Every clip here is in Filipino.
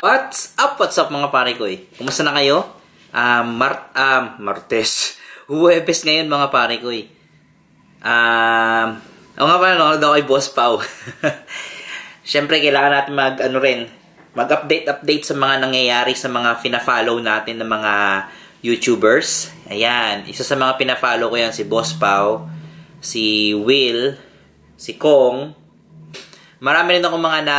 What's up? What's up mga pare ko eh? Kumusta na kayo? Um, ah, Mart, um, ah, Martes. Huwebes ngayon mga pare ko eh. Um, uh, ah, o nga pala, nanonood ako kay Boss Pau. Siyempre, kailangan natin mag, ano rin, mag-update-update sa mga nangyayari sa mga pina follow natin ng mga YouTubers. Ayan, isa sa mga pina-follow ko yan si Boss Pau, si Will, si Kong. Marami rin ako mga na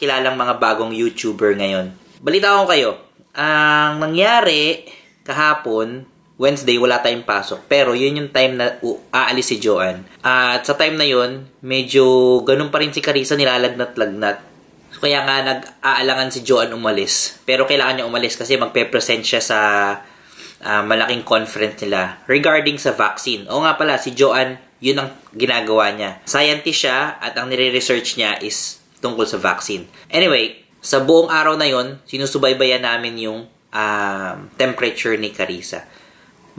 kilalang mga bagong YouTuber ngayon. Balita ko kayo, ang nangyari kahapon, Wednesday, wala tayong pasok. Pero yun yung time na aalis si Joan. at sa time na yun, medyo ganun pa rin si Carissa nilalagnat-lagnat. So, kaya nga nag-aalangan si Joan umalis. Pero kailangan niya umalis kasi magpe-present siya sa uh, malaking conference nila regarding sa vaccine. O nga pala, si Joan, yun ang ginagawa niya. Scientist siya at ang nire-research niya is tungkol sa vaccine. Anyway, sa buong araw na yon, sinusubaybayan namin yung uh, temperature ni Carissa.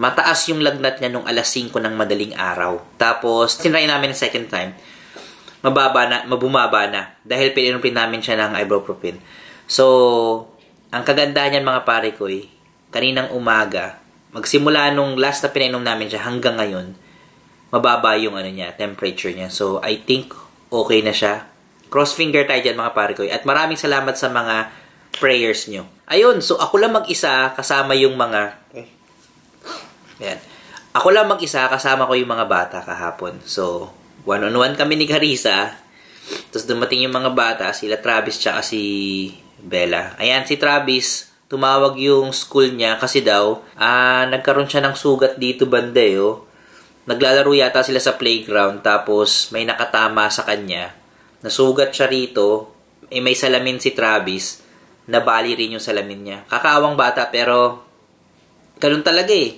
Mataas yung lagnat niya nung alas 5 ng madaling araw. Tapos, tinry namin second time. Mababa na, mabumaba na. Dahil pininumpin namin siya ng ibuprofen. So, ang kagandahan niyan mga pare ko eh, kaninang umaga, magsimula nung last na pinainom namin siya hanggang ngayon, mababa yung ano niya, temperature niya. So, I think okay na siya. Cross finger tayo dyan mga pare ko. At maraming salamat sa mga prayers nyo. Ayun, so ako lang mag-isa kasama yung mga... Ayan. Ako lang mag-isa kasama ko yung mga bata kahapon. So, one-on-one -on -one kami ni Carissa. Tapos dumating yung mga bata, sila Travis tsaka si Bella. Ayan, si Travis, tumawag yung school niya kasi daw, ah, nagkaroon siya ng sugat dito bandeo. Eh, oh. Naglalaro yata sila sa playground tapos may nakatama sa kanya nasugat siya rito, eh, may salamin si Travis, nabali rin yung salamin niya. Kakaawang bata pero ganun talaga eh.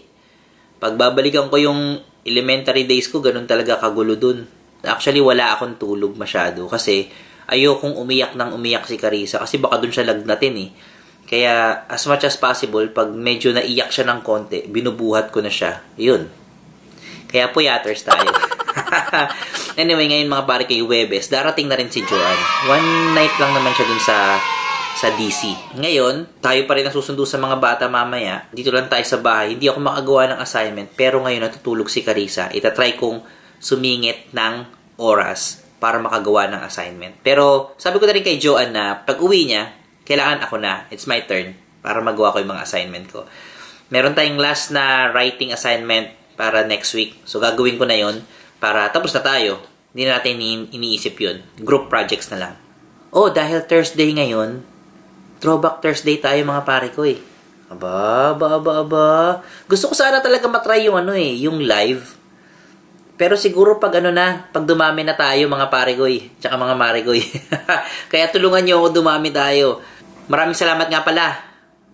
Pagbabalikan ko yung elementary days ko, ganun talaga kagulo dun. Actually, wala akong tulog masyado kasi ayokong umiyak ng umiyak si Carissa kasi baka dun siya lagnatin eh. Kaya as much as possible, pag medyo naiyak siya ng konti, binubuhat ko na siya. Yun, kaya po yatters tayo. anyway, ngayon mga pare kay Webes, darating na rin si Joan. One night lang naman siya dun sa sa DC. Ngayon, tayo pa rin ang susundo sa mga bata mamaya. Dito lang tayo sa bahay. Hindi ako makagawa ng assignment, pero ngayon natutulog si Carissa. Itatry kong sumingit ng oras para makagawa ng assignment. Pero sabi ko na rin kay Joan na pag uwi niya, kailangan ako na. It's my turn para magawa ko yung mga assignment ko. Meron tayong last na writing assignment para next week. So, gagawin ko na yon para tapos na tayo. Hindi na natin iniisip yon Group projects na lang. Oh, dahil Thursday ngayon, throwback Thursday tayo mga pare ko eh. Aba, aba, aba, aba. Gusto ko sana talaga matry yung ano eh, yung live. Pero siguro pag ano na, pag dumami na tayo mga pare ko eh, tsaka mga mare ko eh. Kaya tulungan nyo ako dumami tayo. Maraming salamat nga pala,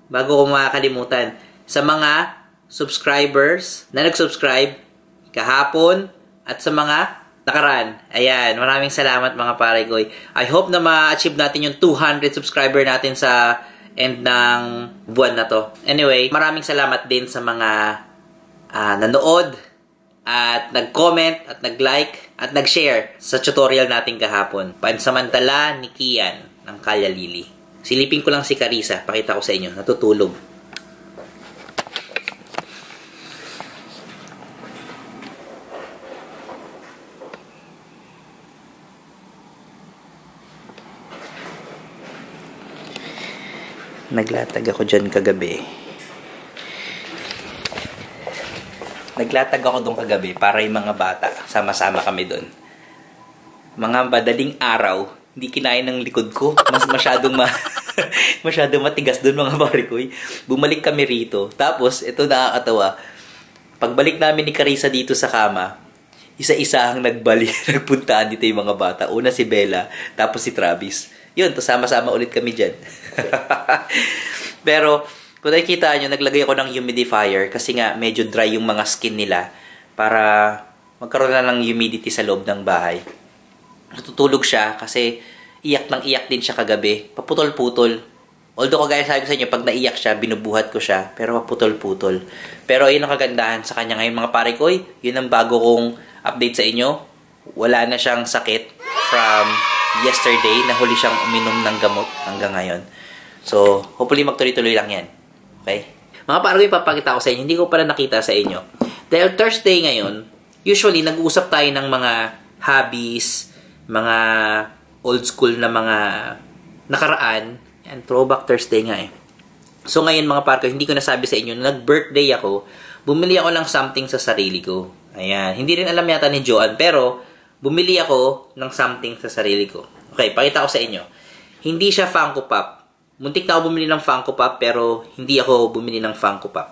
bago ko makakalimutan, sa mga subscribers na nag-subscribe kahapon at sa mga nakaraan. Ayan, maraming salamat mga pare ko. I hope na ma-achieve natin yung 200 subscriber natin sa end ng buwan na to. Anyway, maraming salamat din sa mga uh, nanood at nag-comment at nag-like at nag-share sa tutorial natin kahapon. Pansamantala ni Kian ng Kalyalili. Silipin ko lang si Carissa. Pakita ko sa inyo. Natutulog. naglatag ako dyan kagabi. Naglatag ako doon kagabi para yung mga bata, sama-sama kami doon. Mga madaling araw, hindi kinain ng likod ko. Mas masyadong ma masyadong matigas doon mga barikoy. Bumalik kami rito. Tapos, ito nakakatawa. Pagbalik namin ni Carissa dito sa kama, isa-isa ang nagbalik, nagpuntaan dito yung mga bata. Una si Bella, tapos si Travis. Yun, to sama-sama ulit kami dyan. Pero, kung nakikita nyo, naglagay ako ng humidifier kasi nga medyo dry yung mga skin nila para magkaroon na ng humidity sa loob ng bahay. Natutulog siya kasi iyak ng iyak din siya kagabi. Paputol-putol. Although kagaya sabi ko sa inyo, pag naiyak siya, binubuhat ko siya, pero paputol-putol. Pero ayun ang kagandahan sa kanya ngayon mga pare ko, yun ang bago kong update sa inyo. Wala na siyang sakit from yesterday, nahuli siyang uminom ng gamot hanggang ngayon. So, hopefully magtuloy-tuloy lang yan. Okay? Mga paro ipapakita ko sa inyo, hindi ko pala nakita sa inyo. Dahil Thursday ngayon, usually nag-uusap tayo ng mga hobbies, mga old school na mga nakaraan. And throwback Thursday nga eh. So ngayon mga parko, hindi ko nasabi sa inyo, nag-birthday ako, bumili ako lang something sa sarili ko. Ayan, hindi rin alam yata ni Joan, pero bumili ako ng something sa sarili ko. Okay, pakita ko sa inyo. Hindi siya Funko Pop. Muntik na ako bumili ng Funko Pop pero hindi ako bumili ng Funko Pop.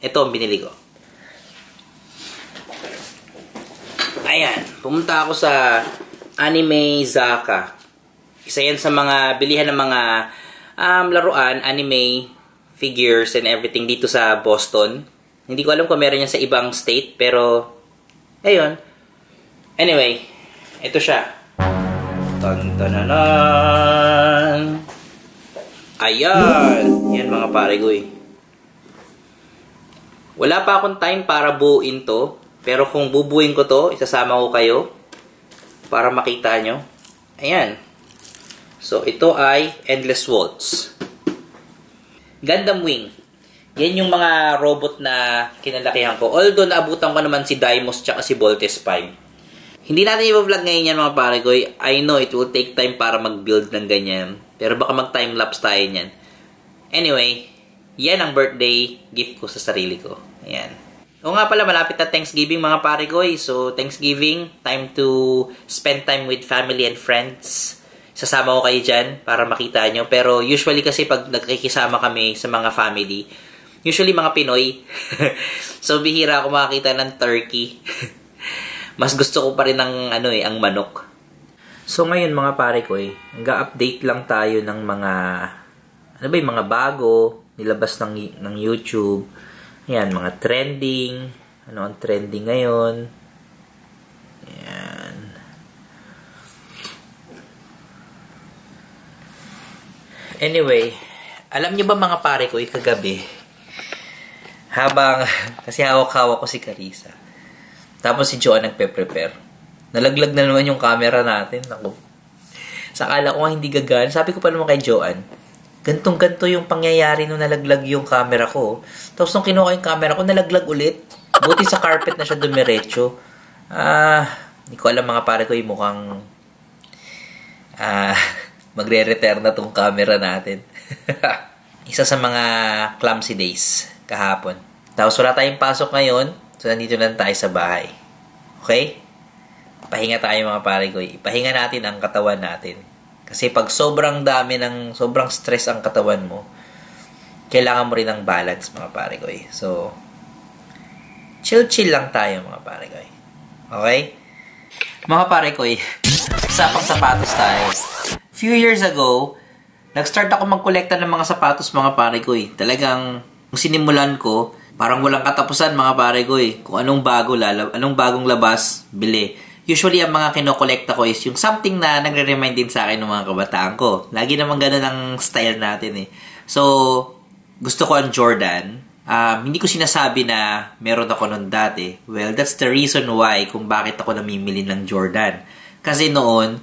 Ito ang binili ko. Ayan, pumunta ako sa Anime Zaka. Isa yan sa mga bilihan ng mga um, laruan, anime, figures, and everything dito sa Boston. Hindi ko alam kung meron yan sa ibang state, pero ayun, Anyway, ito siya. Tantananan! Ayan! Yan mga pare ko eh. Wala pa akong time para buuin to. Pero kung bubuin ko to, isasama ko kayo para makita nyo. Ayan. So, ito ay Endless Waltz. Gundam Wing. Yan yung mga robot na kinalakihan ko. Although, naabutan ko naman si Dimos tsaka si Voltes 5. Hindi natin i-vlog ngayon yan mga pare ko. I know it will take time para mag-build ng ganyan. Pero baka mag-time-lapse tayo niyan. Anyway, yan ang birthday gift ko sa sarili ko. Ayan. O nga pala, malapit na Thanksgiving mga pare ko. Eh. So, Thanksgiving, time to spend time with family and friends. Sasama ko kayo dyan para makita nyo. Pero usually kasi pag nagkikisama kami sa mga family, usually mga Pinoy. so, bihira ako makakita ng turkey. mas gusto ko pa rin ang, ano eh, ang manok. So ngayon mga pare ko eh, nag-update lang tayo ng mga, ano ba yung mga bago, nilabas ng, ng YouTube, Ayan, mga trending. Ano ang trending ngayon? Ayan. Anyway, alam niyo ba mga pare ko, ikagabi, eh, habang, kasi hawak-hawak ko si Carissa, tapos si Joa nagpe-prepare. Nalaglag na naman yung camera natin. Ako. Sa kala ko hindi gagan. Sabi ko pa naman kay Joan, gantong-ganto yung pangyayari nung nalaglag yung camera ko. Tapos nung kinuha yung camera ko, nalaglag ulit. Buti sa carpet na siya dumiretso. Ah, hindi ko alam mga pare ko yung mukhang ah, magre repair na tong camera natin. Isa sa mga clumsy days kahapon. Tapos wala tayong pasok ngayon. So, nandito lang tayo sa bahay. Okay? Pahinga tayo mga pare ko. Ipahinga natin ang katawan natin. Kasi pag sobrang dami ng, sobrang stress ang katawan mo, kailangan mo rin ng balance mga pare ko. So, chill-chill lang tayo mga pare ko. Okay? Mga pare ko, usapang sapatos tayo. Few years ago, nag-start ako magkolekta ng mga sapatos mga pare ko. Talagang, kung sinimulan ko, Parang walang katapusan mga pare ko eh. Kung anong bago lalab, anong bagong labas, bili. Usually ang mga kinokolekta ko is yung something na nagre-remind din sa akin ng mga kabataan ko. Lagi naman ganun ang style natin eh. So, gusto ko ang Jordan. Um, hindi ko sinasabi na meron ako noon dati. Well, that's the reason why kung bakit ako namimili ng Jordan. Kasi noon,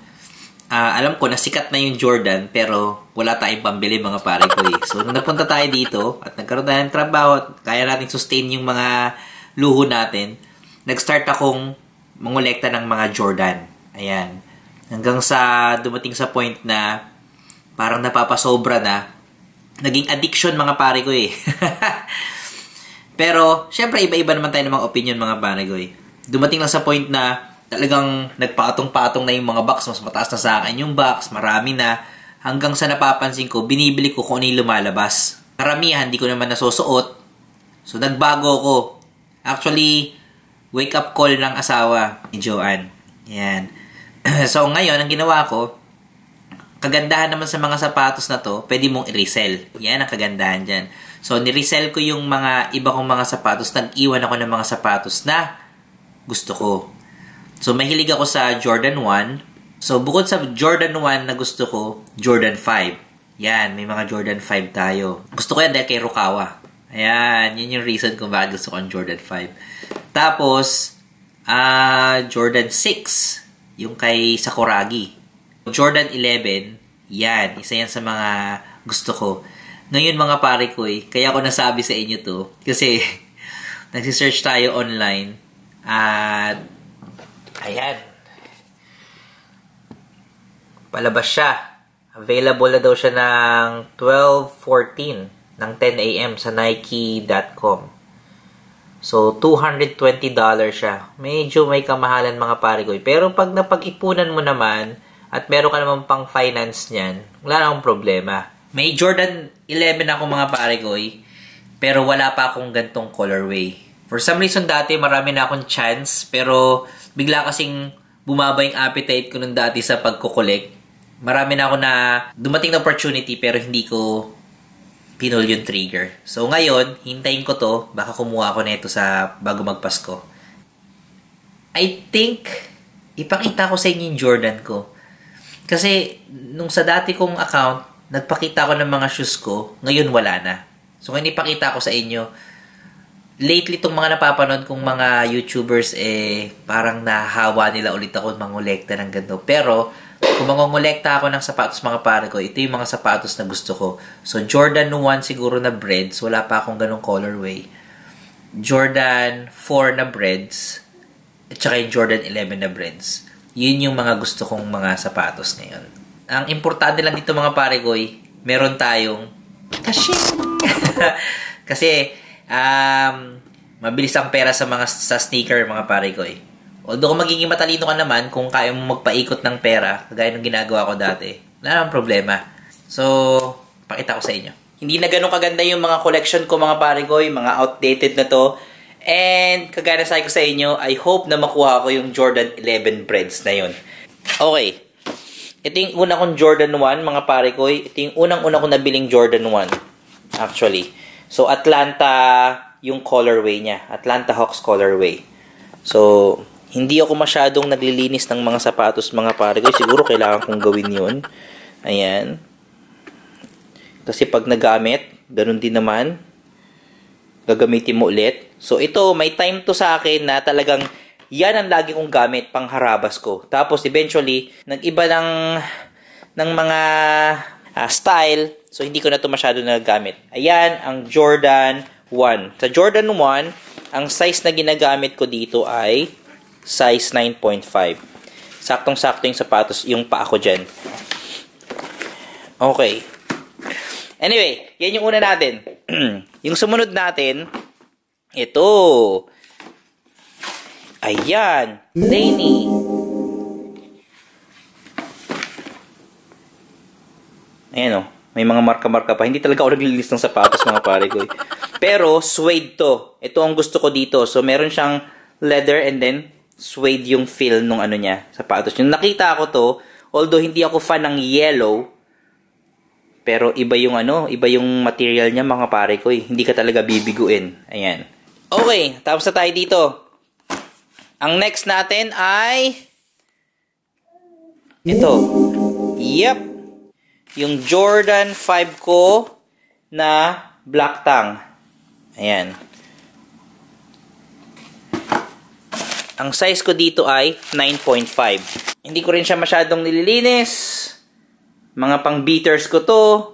uh, alam ko na sikat na yung Jordan pero wala tayong pambili mga pare ko eh. So, nung napunta tayo dito at nagkaroon tayo ng trabaho at kaya natin sustain yung mga luho natin, nag-start akong mangolekta ng mga Jordan. Ayan. Hanggang sa dumating sa point na parang napapasobra na. Naging addiction mga pare ko eh. pero, syempre iba-iba naman tayo ng mga opinion mga pare ko eh. Dumating lang sa point na talagang nagpatong-patong na yung mga box. Mas mataas na sa akin yung box. Marami na. Hanggang sa napapansin ko, binibili ko kung ano yung lumalabas. Karamihan, hindi ko naman nasusuot. So, nagbago ko. Actually, wake up call ng asawa ni Joanne. Yan. so, ngayon, ang ginawa ko, kagandahan naman sa mga sapatos na to, pwede mong i-resell. Yan ang kagandahan dyan. So, ni-resell ko yung mga iba kong mga sapatos. Nag-iwan ako ng mga sapatos na gusto ko. So, mahilig ako sa Jordan 1. So, bukod sa Jordan 1 na gusto ko, Jordan 5. Yan, may mga Jordan 5 tayo. Gusto ko yan dahil kay Rukawa. Ayan, yun yung reason kung bakit gusto ko ang Jordan 5. Tapos, uh, Jordan 6, yung kay Sakuragi. Jordan 11, yan, isa yan sa mga gusto ko. Ngayon mga pare ko eh, kaya ko nasabi sa inyo to, kasi nagsisearch tayo online at Ayan. Palabas siya. Available na daw siya ng 12.14 ng 10 a.m. sa Nike.com. So, $220 siya. Medyo may kamahalan mga parigoy. Eh. Pero pag napag-ipunan mo naman at meron ka naman pang finance niyan, wala namang problema. May Jordan 11 ako mga parigoy. Eh. Pero wala pa akong gantong colorway. For some reason dati marami na akong chance pero bigla kasing bumaba yung appetite ko nung dati sa pagkukulik. Marami na ako na dumating na opportunity pero hindi ko pinul yung trigger. So ngayon, hintayin ko to. Baka kumuha ako nito sa bago magpasko. I think ipakita ko sa inyo yung Jordan ko. Kasi nung sa dati kong account, nagpakita ko ng mga shoes ko. Ngayon wala na. So ngayon ipakita ko sa inyo lately itong mga napapanood kong mga YouTubers eh parang nahawa nila ulit ako mangolekta ng ganito. Pero kung mangongolekta ako ng sapatos mga pare ko, ito yung mga sapatos na gusto ko. So Jordan 1 siguro na breads, wala pa akong ganong colorway. Jordan 4 na breads, at saka yung Jordan 11 na breads. Yun yung mga gusto kong mga sapatos ngayon. Ang importante lang dito mga pare ko, eh, meron tayong kashing! Kasi um, mabilis ang pera sa mga sa sneaker, mga pare ko eh. Although kung magiging matalino ka naman, kung kaya mo magpaikot ng pera, kagaya ng ginagawa ko dati, wala namang problema. So, pakita ko sa inyo. Hindi na ganun kaganda yung mga collection ko mga pare ko, mga outdated na to. And kagaya sa ko sa inyo, I hope na makuha ko yung Jordan 11 breads na yon. Okay. Ito yung una kong Jordan 1, mga pare ko. Ito yung unang-una ko nabiling Jordan 1, actually. So, Atlanta yung colorway niya. Atlanta Hawks colorway. So, hindi ako masyadong naglilinis ng mga sapatos, mga pare ko. Siguro kailangan kong gawin yun. Ayan. Kasi pag nagamit, ganun din naman. Gagamitin mo ulit. So, ito, may time to sa akin na talagang yan ang lagi kong gamit pang harabas ko. Tapos eventually, nag-iba ng, ng mga uh, style So, hindi ko na ito masyado nagagamit. Ayan, ang Jordan 1. Sa Jordan 1, ang size na ginagamit ko dito ay size 9.5. Saktong-sakto yung sapatos, yung pa ako dyan. Okay. Anyway, yan yung una natin. yung sumunod natin, ito. Ayan. Zany. Ayan o. Oh. May mga marka-marka pa. Hindi talaga ako naglilis ng sapatos mga pare ko. Eh. Pero suede to. Ito ang gusto ko dito. So meron siyang leather and then suede yung feel nung ano niya, sapatos niya. Nakita ko to, although hindi ako fan ng yellow, pero iba yung ano, iba yung material niya mga pare ko eh. Hindi ka talaga bibiguin. Ayan. Okay, tapos na tayo dito. Ang next natin ay ito. Yep yung Jordan 5 ko na black tang. Ayan. Ang size ko dito ay 9.5. Hindi ko rin siya masyadong nililinis. Mga pang beaters ko to.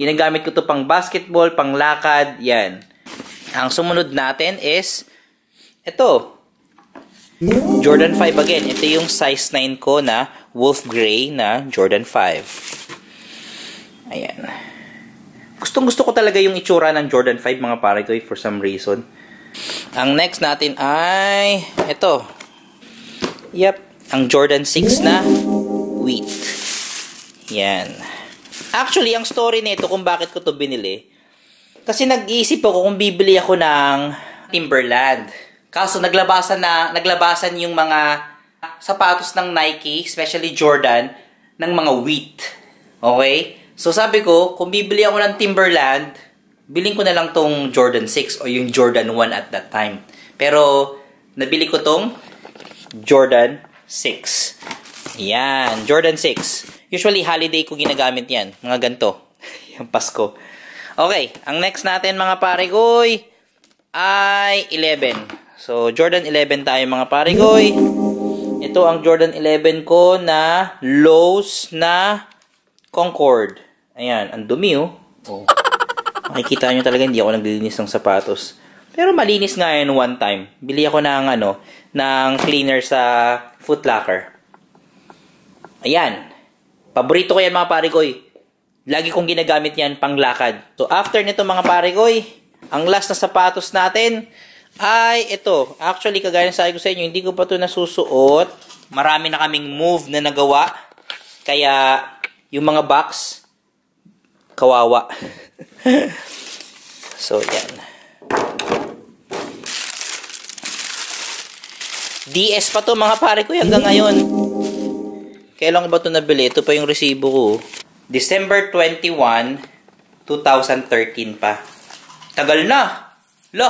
Ginagamit ko to pang basketball, pang lakad. Yan. Ang sumunod natin is ito. Jordan 5 again. Ito yung size 9 ko na wolf gray na Jordan 5. Ayan. Gustong gusto ko talaga yung itsura ng Jordan 5 mga pare ko eh, for some reason. Ang next natin ay ito. Yep, ang Jordan 6 na wheat. Yan. Actually, ang story nito kung bakit ko to binili kasi nag-iisip ako kung bibili ako ng Timberland. Kaso naglabasan na naglabasan yung mga sapatos ng Nike, especially Jordan, ng mga wheat. Okay? So sabi ko, kung bibili ako ng Timberland, biling ko na lang tong Jordan 6 o yung Jordan 1 at that time. Pero nabili ko tong Jordan 6. Yan, Jordan 6. Usually holiday ko ginagamit yan. Mga ganto. yung Pasko. Okay, ang next natin mga pare koy ay 11. So Jordan 11 tayo mga pare koy. Ito ang Jordan 11 ko na Lowe's na Concord. Ayan, ang dumi oh. oh. Makikita nyo talaga hindi ako naglilinis ng sapatos. Pero malinis nga yan one time. Bili ako ng ano, ng cleaner sa Foot Locker. Ayan. Paborito ko yan mga pare ko eh. Lagi kong ginagamit yan pang lakad. So after nito mga pare ko eh, ang last na sapatos natin ay ito. Actually kagaya sa ko sa inyo, hindi ko pa to nasusuot. Marami na kaming move na nagawa. Kaya yung mga box, kawawa. so, yan. DS pa to mga pare ko hanggang ngayon. Kailan ko ba to nabili? Ito pa yung resibo ko. Oh. December 21, 2013 pa. Tagal na! Lo!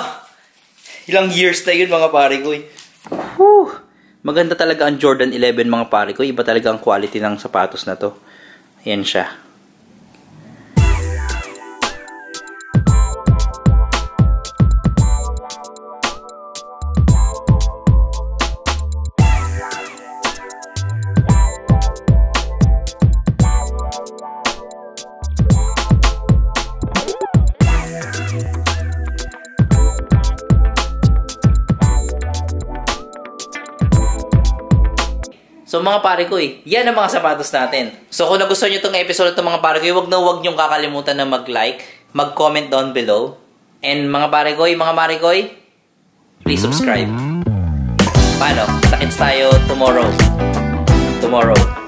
Ilang years na yun mga pare ko eh. Whew. Maganda talaga ang Jordan 11 mga pare ko. Iba talaga ang quality ng sapatos na to. Ayan siya. So mga pare ko eh, yan ang mga sapatos natin. So kung nagustuhan nyo itong episode itong mga pare ko, eh, wag na wag nyong kakalimutan na mag-like, mag-comment down below. And mga pare ko eh, mga pare ko eh, please subscribe. Paano? Sakits tayo tomorrow. Tomorrow.